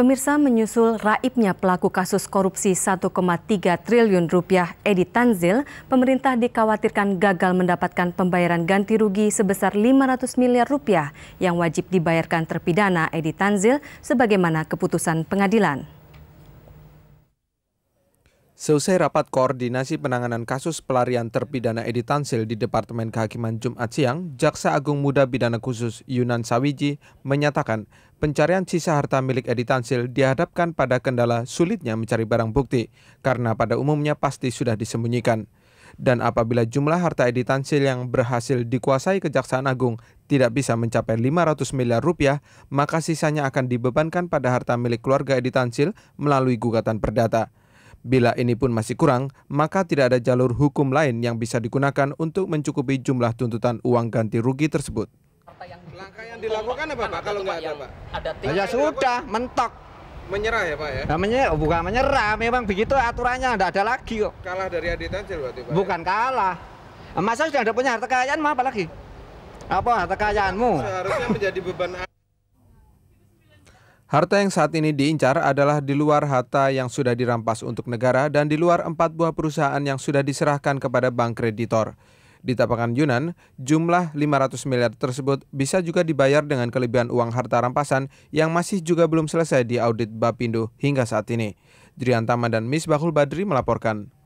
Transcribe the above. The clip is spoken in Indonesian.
Pemirsa menyusul raibnya pelaku kasus korupsi 1,3 triliun rupiah Edi Tanzil, pemerintah dikhawatirkan gagal mendapatkan pembayaran ganti rugi sebesar 500 miliar rupiah yang wajib dibayarkan terpidana Edi Tanzil sebagaimana keputusan pengadilan. Seusai rapat koordinasi penanganan kasus pelarian terpidana Edi Tansil di Departemen Kehakiman Jumat siang, Jaksa Agung Muda Bidana Khusus Yunan Sawiji menyatakan pencarian sisa harta milik Edi Tansil dihadapkan pada kendala sulitnya mencari barang bukti karena pada umumnya pasti sudah disembunyikan. Dan apabila jumlah harta Edi Tansil yang berhasil dikuasai Kejaksaan Agung tidak bisa mencapai 500 miliar rupiah, maka sisanya akan dibebankan pada harta milik keluarga Edi Tansil melalui gugatan perdata. Bila ini pun masih kurang, maka tidak ada jalur hukum lain yang bisa digunakan untuk mencukupi jumlah tuntutan uang ganti rugi tersebut. Langkah yang dilakukan apa Pak kalau nggak ada Pak? Ya sudah, mentok. Menyerah ya Pak ya? Nah, menyerah, oh, bukan menyerah, memang begitu aturannya, nggak ada lagi kok. Kalah dari Adi Tancil, berarti Pak? Bukan ya? kalah. Masa sudah ada punya harta kekayaan, apa lagi Apa harta kekayaanmu? Seharusnya menjadi beban Harta yang saat ini diincar adalah di luar harta yang sudah dirampas untuk negara dan di luar empat buah perusahaan yang sudah diserahkan kepada bank kreditor. Di Tapangan Yunan, jumlah 500 miliar tersebut bisa juga dibayar dengan kelebihan uang harta rampasan yang masih juga belum selesai di audit Bapindo hingga saat ini. Driantama dan Bakul Badri melaporkan.